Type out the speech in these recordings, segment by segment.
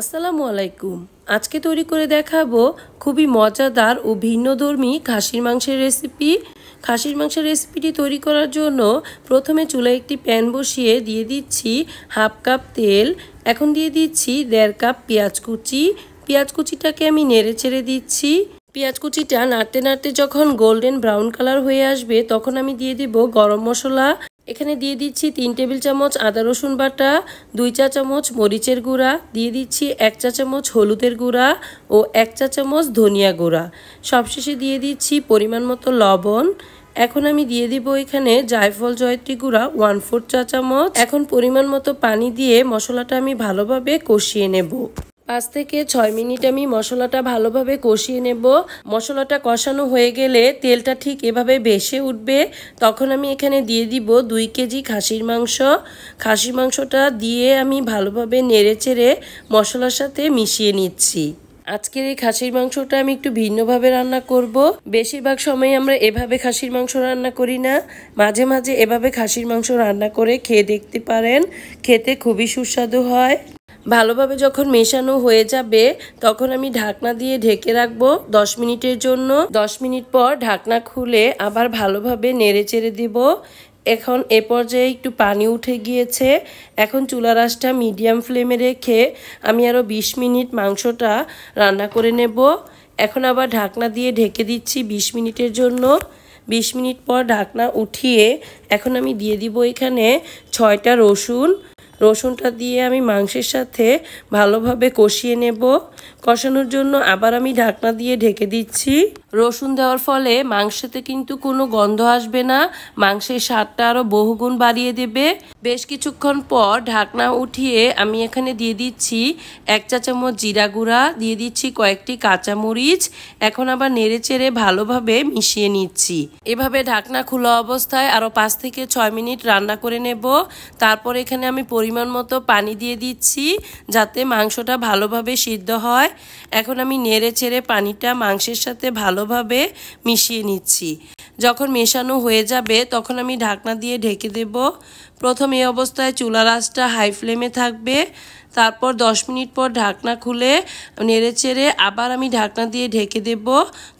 আসসালামু আলাইকুম আজকে তৈরি করে দেখাবো খুবই মজাদার ও ভিন্নধর্মী খাসির মাংসের রেসিপি খাসির মাংসের রেসিপিটি তৈরি করার জন্য প্রথমে চুলায় একটি প্যান বসিয়ে দিয়ে দিচ্ছি হাফ কাপ তেল এখন দিয়ে দিচ্ছি দেড় কাপ পেঁয়াজ কুচি পেঁয়াজ কুচিটাকে আমি নেড়ে চেড়ে দিচ্ছি পেঁয়াজ কুচিটা নাড়তে নাড়তে যখন গোল্ডেন ব্রাউন কালার হয়ে আসবে তখন আমি দিয়ে দেব গরম মশলা এখানে দিয়ে দিচ্ছি তিন টেবিল চামচ আদা রসুন বাটা দুই চা চামচ মরিচের গুঁড়া দিয়ে দিচ্ছি এক চা চামচ হলুদের গুঁড়া ও এক চা চামচ ধনিয়া গুঁড়া সবশেষে দিয়ে দিচ্ছি পরিমাণ মতো লবণ এখন আমি দিয়ে দিব এখানে জায়ফল জয়ত্রী গুঁড়া ওয়ান ফোর চা চামচ এখন পরিমাণ মতো পানি দিয়ে মশলাটা আমি ভালোভাবে কষিয়ে নেব পাঁচ থেকে ছয় মিনিট আমি মশলাটা ভালোভাবে কষিয়ে নেব মশলাটা কষানো হয়ে গেলে তেলটা ঠিক এভাবে বেশে উঠবে তখন আমি এখানে দিয়ে দিব দুই কেজি খাসির মাংস খাসির মাংসটা দিয়ে আমি ভালোভাবে নেড়ে চেড়ে মশলার সাথে মিশিয়ে নিচ্ছি আজকের এই খাসির মাংসটা আমি একটু ভিন্নভাবে রান্না করব বেশিরভাগ সময় আমরা এভাবে খাসির মাংস রান্না করি না মাঝে মাঝে এভাবে খাসির মাংস রান্না করে খেয়ে দেখতে পারেন খেতে খুবই সুস্বাদু হয় ভালোভাবে যখন মেশানো হয়ে যাবে তখন আমি ঢাকনা দিয়ে ঢেকে রাখবো দশ মিনিটের জন্য দশ মিনিট পর ঢাকনা খুলে আবার ভালোভাবে নেড়ে চেড়ে দেব এখন এ পর্যায়ে একটু পানি উঠে গিয়েছে এখন চুলা রাসটা মিডিয়াম ফ্লেমে রেখে আমি আরও ২০ মিনিট মাংসটা রান্না করে নেব এখন আবার ঢাকনা দিয়ে ঢেকে দিচ্ছি ২০ মিনিটের জন্য ২০ মিনিট পর ঢাকনা উঠিয়ে এখন আমি দিয়ে দিব এখানে ছয়টা রসুন রসুনটা দিয়ে আমি মাংসের সাথে ভালোভাবে কষিয়ে নেব কষানোর জন্য আবার আমি ঢাকনা দিয়ে ঢেকে দিচ্ছি রসুন দেওয়ার ফলে মাংসতে কিন্তু কোনো গন্ধ আসবে না মাংসের স্বাদটা আরও বহুগুণ বাড়িয়ে দেবে বেশ কিছুক্ষণ পর ঢাকনা উঠিয়ে আমি এখানে দিয়ে দিচ্ছি এক চা চামচ জিরা গুঁড়া দিয়ে দিচ্ছি কয়েকটি কাঁচামরিচ এখন আবার নেড়ে চেড়ে ভালোভাবে মিশিয়ে নিচ্ছি এভাবে ঢাকনা খোলা অবস্থায় আরও পাঁচ থেকে ছয় মিনিট রান্না করে নেব তারপর এখানে আমি পরিমাণ মতো পানি দিয়ে দিচ্ছি যাতে মাংসটা ভালোভাবে সিদ্ধ হয় এখন আমি নেড়ে চেড়ে পানিটা মাংসের সাথে ভালো ভালোভাবে মিশিয়ে নিচ্ছি যখন মেশানো হয়ে যাবে তখন আমি ঢাকনা দিয়ে ঢেকে দেব প্রথম এই অবস্থায় চুলা রাসটা হাই ফ্লেমে থাকবে তারপর 10 মিনিট পর ঢাকনা খুলে নেড়ে চেড়ে আবার আমি ঢাকনা দিয়ে ঢেকে দেব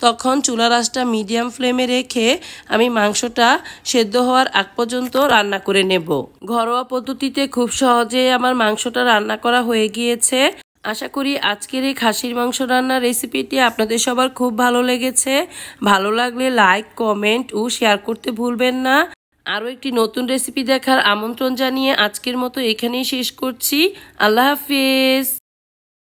তখন চুলা রাসটা মিডিয়াম ফ্লেমে রেখে আমি মাংসটা সেদ্ধ হওয়ার আগ পর্যন্ত রান্না করে নেব ঘরোয়া পদ্ধতিতে খুব সহজেই আমার মাংসটা রান্না করা হয়ে গিয়েছে আশা করি আজকের এই খাসির মাংস রান্নার রেসিপিটি আপনাদের সবার খুব ভালো লেগেছে ভালো লাগলে লাইক কমেন্ট ও শেয়ার করতে ভুলবেন না আরও একটি নতুন রেসিপি দেখার আমন্ত্রণ জানিয়ে আজকের মতো এখানেই শেষ করছি আল্লাহ হাফিজ